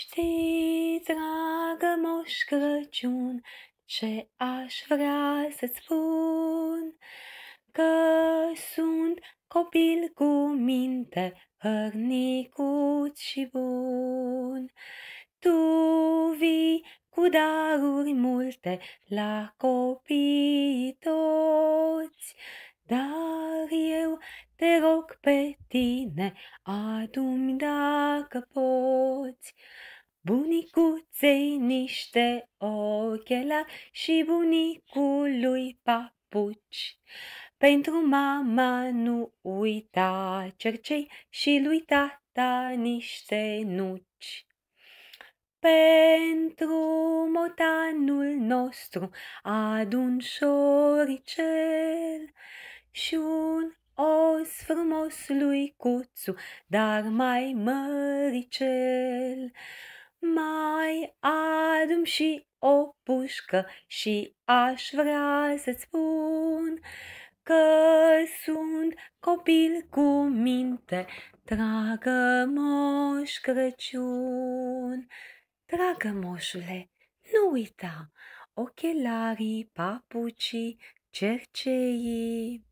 știi, dragă Moș Crăciun, ce aș vrea să-ți spun? Că sunt copil cu minte, hărnicut și bun. Tu vii cu daruri multe la copii toți, dar eu te rog pe tine, adu dacă poți. Bunicuței niște ochelari și bunicului papuci. Pentru mama nu uita cercei și lui tata niște nuci. Pentru motanul nostru adun șoricel și un os frumos lui Cuțu, dar mai măricel. Mai adum și o pușcă și aș vrea să spun că sunt copil cu minte, dragă moș Crăciun. Dragă moșule, nu uita, ochelarii, papucii, cerceii.